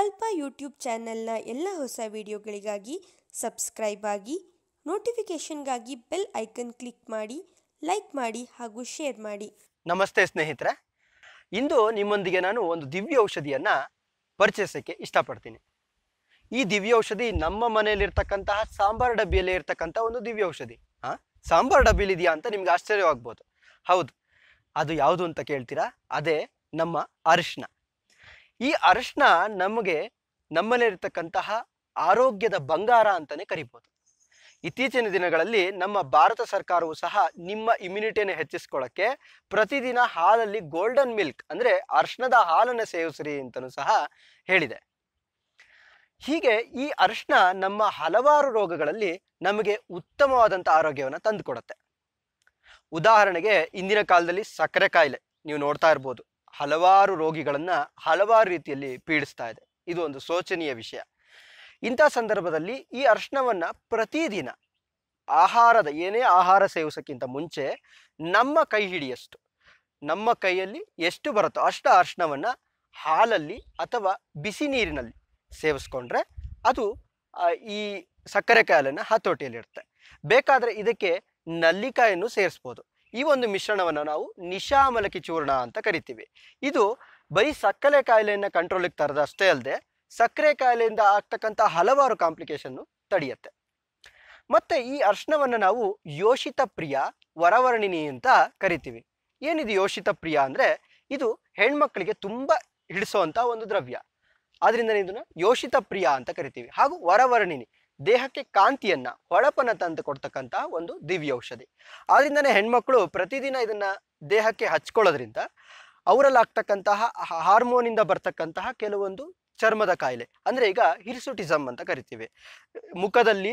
ಕಲ್ಪ ಯೂಟ್ಯೂಬ್ ಚಾನೆಲ್ನ ಎಲ್ಲ ಹೊಸ ವಿಡಿಯೋಗಳಿಗಾಗಿ ಸಬ್ಸ್ಕ್ರೈಬ್ ಆಗಿ ನೋಟಿಫಿಕೇಷನ್ಗಾಗಿ ಬೆಲ್ ಐಕನ್ ಕ್ಲಿಕ್ ಮಾಡಿ ಲೈಕ್ ಮಾಡಿ ಹಾಗೂ ಶೇರ್ ಮಾಡಿ ನಮಸ್ತೆ ಸ್ನೇಹಿತರೆ ಇಂದು ನಿಮ್ಮೊಂದಿಗೆ ನಾನು ಒಂದು ದಿವ್ಯ ಔಷಧಿಯನ್ನು ಪರಿಚಯಿಸೋಕ್ಕೆ ಇಷ್ಟಪಡ್ತೀನಿ ಈ ದಿವ್ಯ ಔಷಧಿ ನಮ್ಮ ಮನೆಯಲ್ಲಿರ್ತಕ್ಕಂತಹ ಸಾಂಬಾರ್ ಡಬ್ಬಿಯಲ್ಲಿ ಇರ್ತಕ್ಕಂಥ ಒಂದು ದಿವ್ಯ ಔಷಧಿ ಹಾಂ ಸಾಂಬಾರ್ ಡಬ್ಬಿಲಿ ಇದೆಯಾ ಅಂತ ನಿಮ್ಗೆ ಆಶ್ಚರ್ಯವಾಗ್ಬೋದು ಹೌದು ಅದು ಯಾವುದು ಅಂತ ಕೇಳ್ತೀರಾ ಅದೇ ನಮ್ಮ ಅರಿಶಿನ ಈ ಅರಶಿನ ನಮಗೆ ನಮ್ಮಲ್ಲಿರತಕ್ಕಂತಹ ಆರೋಗ್ಯದ ಬಂಗಾರ ಅಂತಲೇ ಕರಿಬೋದು ಇತ್ತೀಚಿನ ದಿನಗಳಲ್ಲಿ ನಮ್ಮ ಭಾರತ ಸರ್ಕಾರವು ಸಹ ನಿಮ್ಮ ಇಮ್ಯುನಿಟಿಯನ್ನು ಹೆಚ್ಚಿಸ್ಕೊಳ್ಳೋಕ್ಕೆ ಪ್ರತಿದಿನ ಹಾಲಲ್ಲಿ ಗೋಲ್ಡನ್ ಮಿಲ್ಕ್ ಅಂದರೆ ಅರ್ಶನದ ಹಾಲನ್ನು ಸೇವಿಸ್ರಿ ಅಂತಲೂ ಸಹ ಹೇಳಿದೆ ಹೀಗೆ ಈ ಅರಿಶಿನ ನಮ್ಮ ಹಲವಾರು ರೋಗಗಳಲ್ಲಿ ನಮಗೆ ಉತ್ತಮವಾದಂಥ ಆರೋಗ್ಯವನ್ನು ತಂದುಕೊಡುತ್ತೆ ಉದಾಹರಣೆಗೆ ಇಂದಿನ ಕಾಲದಲ್ಲಿ ಸಕ್ಕರೆ ಕಾಯಿಲೆ ನೀವು ನೋಡ್ತಾ ಇರ್ಬೋದು ಹಲವಾರು ರೋಗಿಗಳನ್ನು ಹಲವಾರು ರೀತಿಯಲ್ಲಿ ಪೀಡಿಸ್ತಾ ಇದೆ ಇದು ಒಂದು ಶೋಚನೀಯ ವಿಷಯ ಇಂಥ ಸಂದರ್ಭದಲ್ಲಿ ಈ ಅರ್ಶನವನ್ನು ಪ್ರತಿದಿನ ಆಹಾರದ ಏನೇ ಆಹಾರ ಸೇವಿಸೋಕ್ಕಿಂತ ಮುಂಚೆ ನಮ್ಮ ಕೈ ಹಿಡಿಯಷ್ಟು ನಮ್ಮ ಕೈಯಲ್ಲಿ ಎಷ್ಟು ಬರುತ್ತೋ ಅಷ್ಟು ಅರ್ಶನವನ್ನು ಹಾಲಲ್ಲಿ ಅಥವಾ ಬಿಸಿ ನೀರಿನಲ್ಲಿ ಸೇವಿಸ್ಕೊಂಡ್ರೆ ಅದು ಈ ಸಕ್ಕರೆ ಕಾಯಲನ್ನು ಹತೋಟಿಯಲ್ಲಿರುತ್ತೆ ಬೇಕಾದರೆ ಇದಕ್ಕೆ ನಲ್ಲಿಕಾಯನ್ನು ಸೇರಿಸ್ಬೋದು ಈ ಒಂದು ಮಿಶ್ರಣವನ್ನು ನಾವು ನಿಶಾಮಲಕಿ ಚೂರ್ಣ ಅಂತ ಕರಿತೀವಿ ಇದು ಬರೀ ಸಕ್ಕರೆ ಕಾಯಿಲೆಯನ್ನು ಕಂಟ್ರೋಲಿಗೆ ತರದಷ್ಟೇ ಅಲ್ಲದೆ ಸಕ್ಕರೆ ಕಾಯಿಲೆಯಿಂದ ಆಗ್ತಕ್ಕಂಥ ಹಲವಾರು ಕಾಂಪ್ಲಿಕೇಶನ್ನು ತಡೆಯುತ್ತೆ ಮತ್ತೆ ಈ ಅರ್ಶನವನ್ನು ನಾವು ಯೋಷಿತ ಪ್ರಿಯ ವರವರ್ಣಿನಿ ಅಂತ ಕರಿತೀವಿ ಏನಿದು ಯೋಷಿತ ಪ್ರಿಯ ಅಂದರೆ ಇದು ಹೆಣ್ಮಕ್ಳಿಗೆ ತುಂಬ ಹಿಡಿಸೋ ಒಂದು ದ್ರವ್ಯ ಆದ್ರಿಂದ ಇದನ್ನು ಯೋಷಿತ ಪ್ರಿಯ ಅಂತ ಕರಿತೀವಿ ಹಾಗೂ ವರವರ್ಣಿನಿ ದೇಹಕ್ಕೆ ಕಾಂತಿಯನ್ನ ಹೊಳಪನ್ನು ತಂದು ಕೊಡ್ತಕ್ಕಂತಹ ಒಂದು ದಿವ್ಯ ಔಷಧಿ ಆದ್ರಿಂದನೇ ಹೆಣ್ಮಕ್ಳು ಪ್ರತಿದಿನ ಇದನ್ನ ದೇಹಕ್ಕೆ ಹಚ್ಕೊಳ್ಳೋದ್ರಿಂದ ಅವರಲ್ಲಾಗ್ತಕ್ಕಂತಹ ಹಾರ್ಮೋನಿಂದ ಬರ್ತಕ್ಕಂತಹ ಕೆಲವೊಂದು ಚರ್ಮದ ಕಾಯಿಲೆ ಅಂದ್ರೆ ಈಗ ಹಿರ್ಸುಟಿಸಮ್ ಅಂತ ಕರಿತೀವಿ ಮುಖದಲ್ಲಿ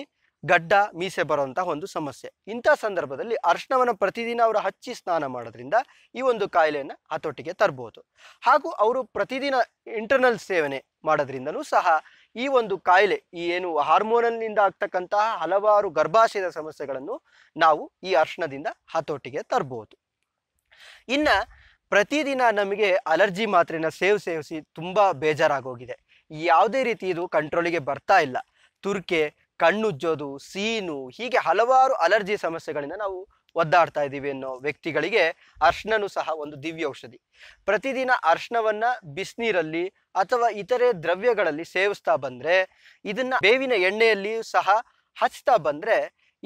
ಗಡ್ಡ ಮೀಸೆ ಬರುವಂತಹ ಒಂದು ಸಮಸ್ಯೆ ಇಂಥ ಸಂದರ್ಭದಲ್ಲಿ ಅರ್ಶನವನ್ನು ಪ್ರತಿದಿನ ಅವರು ಹಚ್ಚಿ ಸ್ನಾನ ಮಾಡೋದ್ರಿಂದ ಈ ಒಂದು ಕಾಯಿಲೆಯನ್ನು ಹತೋಟಿಗೆ ತರಬಹುದು ಹಾಗೂ ಅವರು ಪ್ರತಿದಿನ ಇಂಟರ್ನಲ್ ಸೇವನೆ ಮಾಡೋದ್ರಿಂದಲೂ ಸಹ ಈ ಒಂದು ಕಾಯಿಲೆ ಈ ಏನು ಹಾರ್ಮೋನಲ್ನಿಂದ ಆಗ್ತಕ್ಕಂತಹ ಹಲವಾರು ಗರ್ಭಾಶಯದ ಸಮಸ್ಯೆಗಳನ್ನು ನಾವು ಈ ಅರ್ಶನದಿಂದ ಹತೋಟಿಗೆ ತರಬಹುದು ಇನ್ನ ಪ್ರತಿದಿನ ನಮಗೆ ಅಲರ್ಜಿ ಮಾತ್ರೆನ ಸೇವ್ ಸೇವಿಸಿ ತುಂಬಾ ಬೇಜಾರಾಗೋಗಿದೆ ಯಾವುದೇ ರೀತಿ ಇದು ಕಂಟ್ರೋಲಿಗೆ ಬರ್ತಾ ಇಲ್ಲ ತುರ್ಕೆ ಕಣ್ಣುಜ್ಜೋದು ಸೀನು ಹೀಗೆ ಹಲವಾರು ಅಲರ್ಜಿ ಸಮಸ್ಯೆಗಳಿಂದ ನಾವು ಒದ್ದಾಡ್ತಾ ಇದ್ದೀವಿ ಅನ್ನೋ ವ್ಯಕ್ತಿಗಳಿಗೆ ಅರ್ಶನೂ ಸಹ ಒಂದು ದಿವ್ಯ ಔಷಧಿ ಪ್ರತಿದಿನ ಅರ್ಶನವನ್ನ ಬಿಸಿನೀರಲ್ಲಿ ಅಥವಾ ಇತರೆ ದ್ರವ್ಯಗಳಲ್ಲಿ ಸೇವಿಸ್ತಾ ಬಂದ್ರೆ ಇದನ್ನ ಬೇವಿನ ಎಣ್ಣೆಯಲ್ಲಿಯೂ ಸಹ ಹಚ್ತಾ ಬಂದ್ರೆ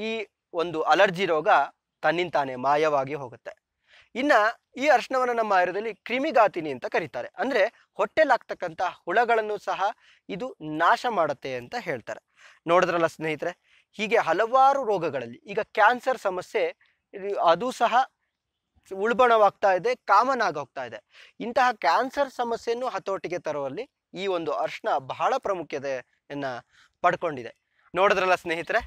ಈ ಒಂದು ಅಲರ್ಜಿ ರೋಗ ತನ್ನಿಂತಾನೆ ಮಾಯವಾಗಿ ಹೋಗುತ್ತೆ ಇನ್ನ ಈ ಅರ್ಶನವನ್ನು ನಮ್ಮ ಆಯುರ್ವೇದದಲ್ಲಿ ಕ್ರಿಮಿಗಾತಿನಿ ಅಂತ ಕರೀತಾರೆ ಅಂದ್ರೆ ಹೊಟ್ಟೆಲಾಗ್ತಕ್ಕಂಥ ಹುಳಗಳನ್ನು ಸಹ ಇದು ನಾಶ ಮಾಡುತ್ತೆ ಅಂತ ಹೇಳ್ತಾರೆ ನೋಡಿದ್ರಲ್ಲ ಸ್ನೇಹಿತರೆ ಹೀಗೆ ಹಲವಾರು ರೋಗಗಳಲ್ಲಿ ಈಗ ಕ್ಯಾನ್ಸರ್ ಸಮಸ್ಯೆ ಅದು ಸಹ ಉಳ್ಬಣವಾಗ್ತಾ ಇದೆ ಕಾಮನ್ ಆಗಿ ಹೋಗ್ತಾ ಇದೆ ಇಂತಹ ಕ್ಯಾನ್ಸರ್ ಸಮಸ್ಯೆಯನ್ನು ಹತೋಟಿಗೆ ತರುವಲ್ಲಿ ಈ ಒಂದು ಅರ್ಶನ ಬಹಳ ಪ್ರಾಮುಖ್ಯತೆಯನ್ನು ಪಡ್ಕೊಂಡಿದೆ ನೋಡಿದ್ರಲ್ಲ ಸ್ನೇಹಿತರೆ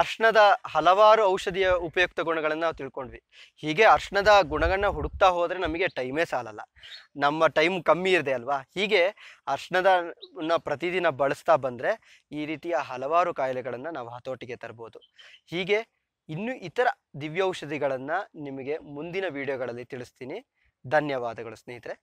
ಅರ್ಶನದ ಹಲವಾರು ಔಷಧಿಯ ಉಪಯುಕ್ತ ಗುಣಗಳನ್ನು ನಾವು ತಿಳ್ಕೊಂಡ್ವಿ ಹೀಗೆ ಅರ್ಶನದ ಗುಣಗಳನ್ನ ಹುಡುಕ್ತಾ ಹೋದರೆ ನಮಗೆ ಟೈಮೇ ಸಾಲಲ್ಲ ನಮ್ಮ ಟೈಮ್ ಕಮ್ಮಿ ಇರದೆ ಅಲ್ವಾ ಹೀಗೆ ಅರ್ಶನದನ್ನ ಪ್ರತಿದಿನ ಬಳಸ್ತಾ ಬಂದರೆ ಈ ರೀತಿಯ ಹಲವಾರು ಕಾಯಿಲೆಗಳನ್ನು ನಾವು ಹತೋಟಿಗೆ ತರ್ಬೋದು ಹೀಗೆ ಇನ್ನು ಇತರ ದಿವ್ಯೌಷಧಿಗಳನ್ನು ನಿಮಗೆ ಮುಂದಿನ ವಿಡಿಯೋಗಳಲ್ಲಿ ತಿಳಿಸ್ತೀನಿ ಧನ್ಯವಾದಗಳು ಸ್ನೇಹಿತರೆ